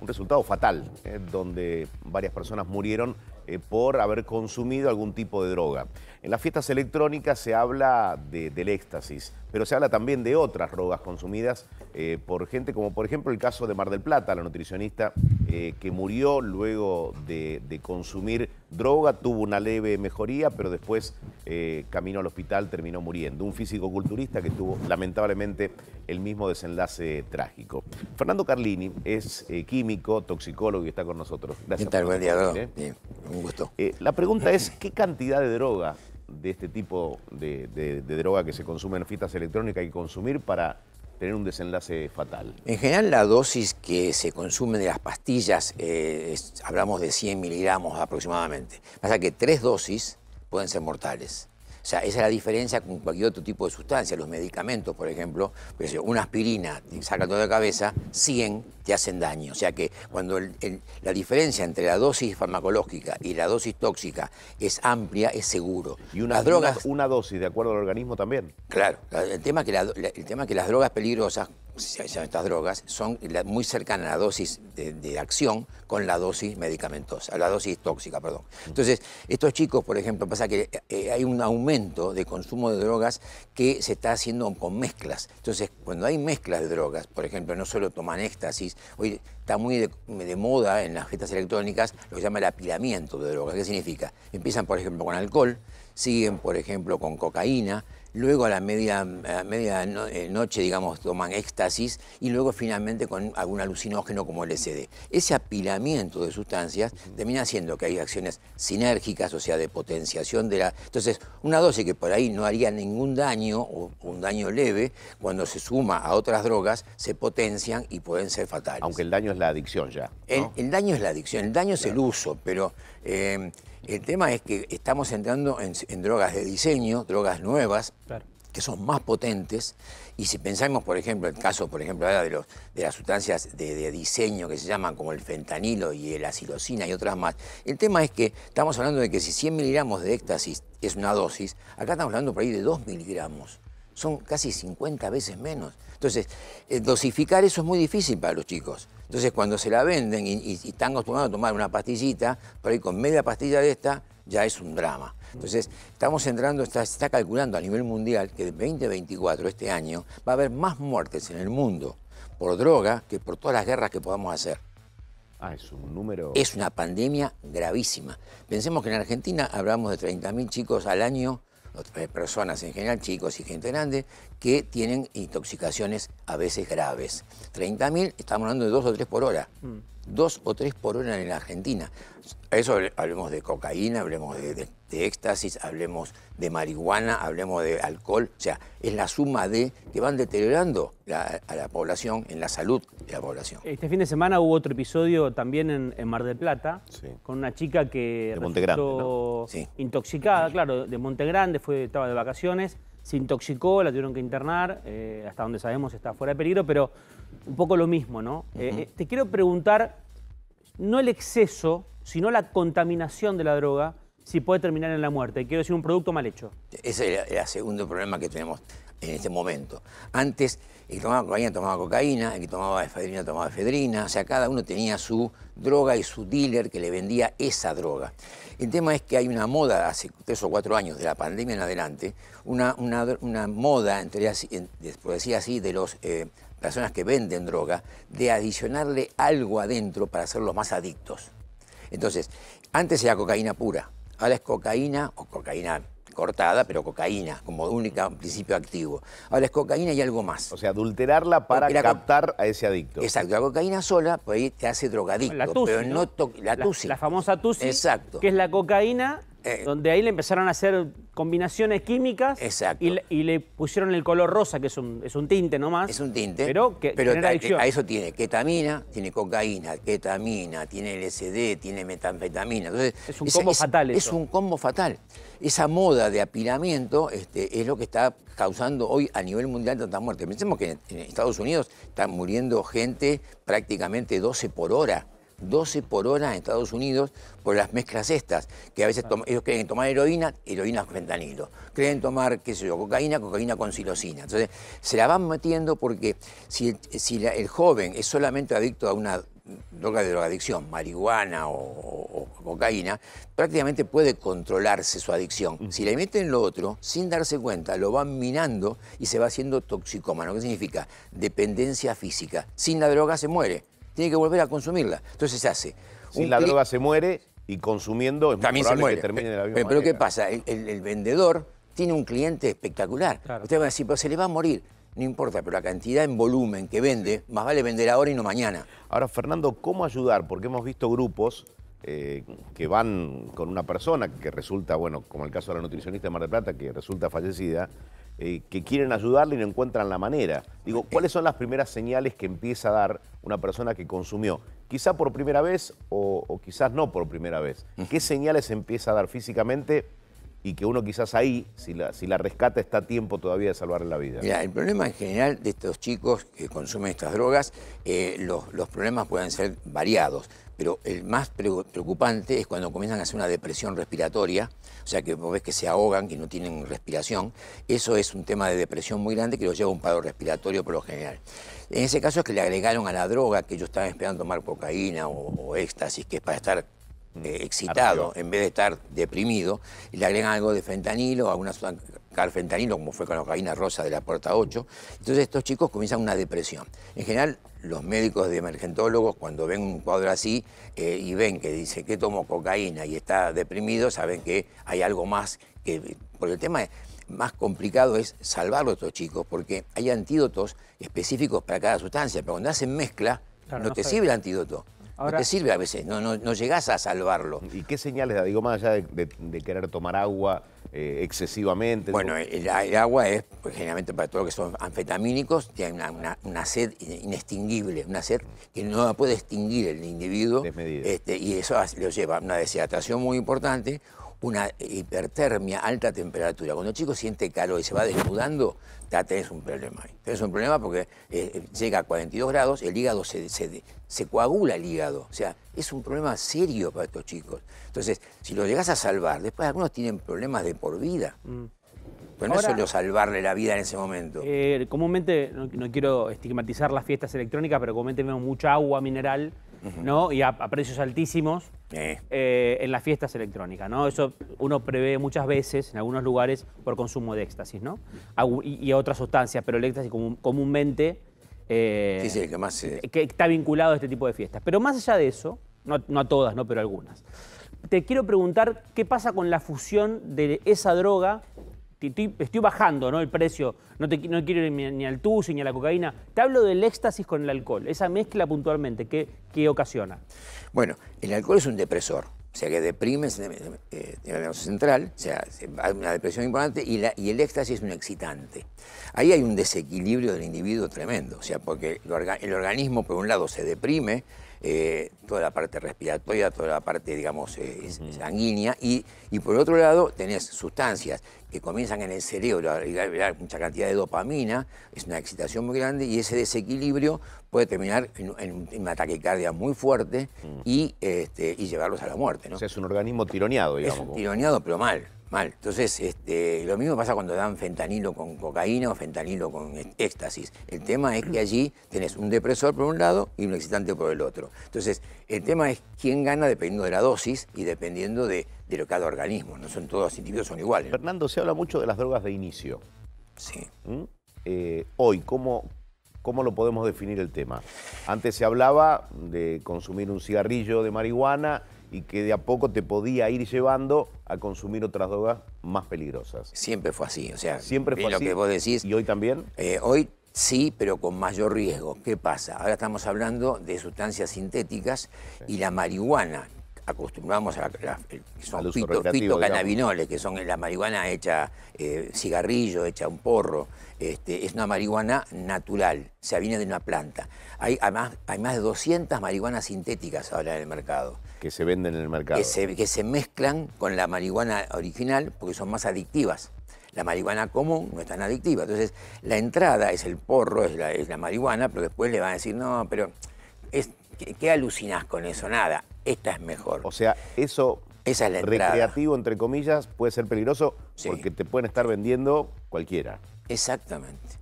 un resultado fatal, eh, donde varias personas murieron eh, por haber consumido algún tipo de droga. En las fiestas electrónicas se habla del éxtasis, pero se habla también de otras drogas consumidas eh, por gente, como por ejemplo el caso de Mar del Plata, la nutricionista eh, que murió luego de, consumir droga, tuvo una leve mejoría, pero después eh, caminó camino al hospital terminó muriendo. Un físico-culturista que tuvo lamentablemente el mismo desenlace trágico. Fernando Carlini es eh, químico, toxicólogo y está con nosotros. Gracias. ¿Qué día, Bien, un gusto. la pregunta es, ¿qué cantidad de droga de este tipo de, droga que se consume en fitas electrónicas hay que consumir para tener un desenlace fatal. En general, la dosis que se consume de las pastillas, eh, hablamos de 100 miligramos aproximadamente. Pasa que tres dosis pueden ser mortales. O sea, esa es la diferencia con cualquier otro tipo de sustancia. Los medicamentos, por ejemplo, una aspirina te saca toda la cabeza, 100 te hacen daño. O sea que cuando la diferencia entre la dosis farmacológica y la dosis tóxica es amplia, es seguro. Y una, drogas, una, dosis de acuerdo al organismo también. Claro, el tema que, el tema es que las drogas peligrosas estas drogas son muy cercanas a la dosis de, acción con la dosis medicamentosa, la dosis tóxica, perdón. Entonces, estos chicos, por ejemplo, pasa que eh, eh, hay un aumento de consumo de drogas que se está haciendo con mezclas. Entonces, cuando hay mezclas de drogas, por ejemplo, no solo toman éxtasis, oye, está muy de, moda en las fiestas electrónicas lo que se llama el apilamiento de drogas. ¿Qué significa? Empiezan, por ejemplo, con alcohol, siguen, por ejemplo, con cocaína, luego a la media, media eh, noche, digamos, toman éxtasis y luego finalmente con algún alucinógeno como el LSD. Ese apilamiento de sustancias termina haciendo que hay acciones sinérgicas, o sea, de potenciación de la... Entonces, una dosis que por ahí no haría ningún daño o un daño leve, cuando se suma a otras drogas, se potencian y pueden ser fatales. Aunque el daño es la adicción ya. El, daño es la adicción, el daño es el uso, pero eh, el tema es que estamos entrando en, drogas de diseño, drogas nuevas, que son más potentes, y si pensamos, por ejemplo, el caso, por ejemplo, de, las sustancias de, diseño que se llaman como el fentanilo y la silocina y otras más, el tema es que estamos hablando de que si 100 miligramos de éxtasis es una dosis, acá estamos hablando por ahí de 2 miligramos son casi 50 veces menos. Entonces, eh, dosificar eso es muy difícil para los chicos. Entonces, cuando se la venden y, están acostumbrados a tomar una pastillita, por ahí con media pastilla de esta, ya es un drama. Entonces, estamos entrando, está, está calculando a nivel mundial que de 2024, este año, va a haber más muertes en el mundo por droga que por todas las guerras que podamos hacer. Ah, es un número... Es una pandemia gravísima. Pensemos que en Argentina hablamos de 30.000 chicos al año eh, personas en general, chicos y gente grande, que tienen intoxicaciones a veces graves. 30.000, estamos hablando de dos o tres por hora. Mm. Dos o tres por hora en la Argentina. Eso hablemos de cocaína, hablemos de de éxtasis, hablemos de marihuana, hablemos de alcohol. O sea, es la suma de que van deteriorando a la población, en la salud de la población. Este fin de semana hubo otro episodio también en, Mar del Plata, con una chica que intoxicada, claro, de Montegrande, fue, estaba de vacaciones, se intoxicó, la tuvieron que internar, eh, hasta donde sabemos está fuera de peligro, pero un poco lo mismo, ¿no? Eh, eh, te quiero preguntar, no el exceso, sino la contaminación de la droga, si puede terminar en la muerte. Quiero decir, un producto mal hecho. Ese es el segundo problema que tenemos en este momento. Antes, el que tomaba cocaína tomaba cocaína, el que tomaba efedrina tomaba efedrina, o sea, cada uno tenía su droga y su dealer que le vendía esa droga. El tema es que hay una moda, hace tres o cuatro años de la pandemia en adelante, una, moda, en por decir así, de las eh, personas que venden droga, de adicionarle algo adentro para hacerlos más adictos. Entonces, antes era cocaína pura, Ahora es cocaína o cocaína cortada, pero cocaína como única principio activo. Ahora es cocaína y algo más. O sea, adulterarla para captar a ese adicto. Exacto, la cocaína sola pues, te hace drogadicto, la pero no, la, la, la famosa tusi, Exacto. que es la cocaína eh, donde ahí le empezaron a hacer combinaciones químicas Y, le, pusieron el color rosa, que es un, es un tinte nomás. Es un tinte. Pero, eh, A, eso tiene ketamina, tiene cocaína, ketamina, tiene LSD, tiene metanfetamina. Entonces, es un combo fatal. Es un combo fatal. Esa moda de apilamiento este, es lo que está causando hoy a nivel mundial tanta muerte. Pensemos que en, en Estados Unidos están muriendo gente prácticamente 12 por hora 12 por hora en Estados Unidos por las mezclas estas, que a veces ellos creen tomar heroína, heroína con fentanilo, creen tomar, qué sé yo, cocaína, cocaína con silosina. Entonces, se la van metiendo porque si, el joven es solamente adicto a una droga de drogadicción, marihuana o, cocaína, prácticamente puede controlarse su adicción. Si le meten lo otro, sin darse cuenta, lo van minando y se va haciendo toxicómano. ¿Qué significa? Dependencia física. Sin la droga se muere tiene que volver a consumirla. Entonces se hace. Si la droga se muere y consumiendo es También muy probable que termine la Pero, ¿qué pasa? El, vendedor tiene un cliente espectacular. Usted va a decir, pero se le va a morir. No importa, pero la cantidad en volumen que vende, más vale vender ahora y no mañana. Ahora, Fernando, ¿cómo ayudar? Porque hemos visto grupos eh, que van con una persona que resulta, bueno, como el caso de la nutricionista de Mar del Plata, que resulta fallecida, eh, que quieren ayudarle y no encuentran la manera. Digo, eh, ¿cuáles son las primeras señales que empieza a dar una persona que consumió? Quizá por primera vez o, o quizás no por primera vez. ¿Qué señales empieza a dar físicamente y que uno quizás ahí, si la, rescata, está a tiempo todavía de salvarle la vida. Mira, el problema en general de estos chicos que consumen estas drogas, eh, los, problemas pueden ser variados, pero el más preocupante es cuando comienzan a hacer una depresión respiratoria, o sea que vos ves que se ahogan, que no tienen respiración, eso es un tema de depresión muy grande que los lleva a un paro respiratorio por lo general. En ese caso es que le agregaron a la droga que ellos estaban esperando tomar cocaína o éxtasis, que es para estar eh, excitado en vez de estar deprimido, y le agregan algo de fentanilo, alguna carfentanilo, como fue con la cocaína rosa de la puerta 8. Entonces estos chicos comienzan una depresión. En general, los médicos de emergentólogos, cuando ven un cuadro así eh, y ven que dice que tomo cocaína y está deprimido, saben que hay algo más que... Porque el tema más complicado es salvarlo a estos chicos, porque hay antídotos específicos para cada sustancia, pero cuando hacen mezcla, no, te sirve el antídoto te sirve a veces, no, no, no, llegás a salvarlo. ¿Y qué señales da? Digo, más allá de, querer tomar agua eh, excesivamente. Bueno, el, agua es pues, generalmente para todo lo que son anfetamínicos, tiene una, sed inextinguible, una sed que no la puede extinguir el individuo. Este, y eso lo lleva a una deshidratación muy importante, una hipertermia, alta temperatura. Cuando el chico siente calor y se va desnudando, ya tenés un problema. Tenés un problema porque eh, llega a 42 grados, el hígado se, se, coagula el hígado. O sea, es un problema serio para estos chicos. Entonces, si lo llegás a salvar, después algunos tienen problemas de por vida. Mm. Pero no es salvarle la vida en ese momento. Eh, comúnmente, no, quiero estigmatizar las fiestas electrónicas, pero comúnmente vemos mucha agua mineral, ¿no? Y a, precios altísimos eh. Eh, en las fiestas electrónicas, ¿no? Eso uno prevé muchas veces en algunos lugares por consumo de éxtasis, ¿no? y, otras sustancias, pero el éxtasis comúnmente... sí, sí, que más... está vinculado a este tipo de fiestas. Pero más allá de eso, no, no a todas, ¿no? Pero algunas te quiero preguntar qué pasa con la fusión de esa droga estoy bajando ¿no? el precio, no, te, quiero ni, al tuyo ni a la cocaína. Te hablo del éxtasis con el alcohol, esa mezcla puntualmente, ¿qué, qué ocasiona? Bueno, el alcohol es un depresor, o sea que deprime el eh, central, o sea, una depresión importante y, y, el éxtasis es un excitante. Ahí hay un desequilibrio del individuo tremendo, o sea, porque el organismo por un lado se deprime, eh, toda la parte respiratoria, toda la parte, digamos, eh, sanguínea. Y, por otro lado, tenés sustancias que comienzan en el cerebro, hay mucha cantidad de dopamina, es una excitación muy grande y ese desequilibrio puede terminar en, un ataque una muy fuerte mm. y, este, y llevarlos a la muerte. ¿no? O sea, es un organismo tironeado, digamos. tironeado, pero mal. Mal. Entonces, este, lo mismo pasa cuando dan fentanilo con cocaína o fentanilo con éxtasis. El tema es que allí tenés un depresor por un lado y un excitante por el otro. Entonces, el tema es quién gana dependiendo de la dosis y dependiendo de, lo que cada organismo. No son todos individuos, son iguales. Fernando, se habla mucho de las drogas de inicio. Sí. ¿Mm? Eh, hoy, ¿cómo, ¿Cómo lo podemos definir el tema? Antes se hablaba de consumir un cigarrillo de marihuana y que de a poco te podía ir llevando a consumir otras drogas más peligrosas. Siempre fue así, o sea, siempre fue lo así. que vos decís. ¿Y hoy también? Eh, hoy sí, pero con mayor riesgo. ¿Qué pasa? Ahora estamos hablando de sustancias sintéticas y la marihuana. Acostumbramos a, la, que son fito, que son la marihuana hecha eh, cigarrillo, hecha un porro. Este, es una marihuana natural, o sea, viene de una planta. Hay, además, hay más de 200 marihuanas sintéticas ahora en el mercado que se venden en el mercado. Que se, que se, mezclan con la marihuana original porque son más adictivas. La marihuana común no es tan adictiva. Entonces, la entrada es el porro, es la, marihuana, pero después le van a decir, no, pero es, ¿qué, ¿qué, alucinás con eso? Nada, esta es mejor. O sea, eso es recreativo, entre comillas, puede ser peligroso porque te pueden estar vendiendo cualquiera. Exactamente.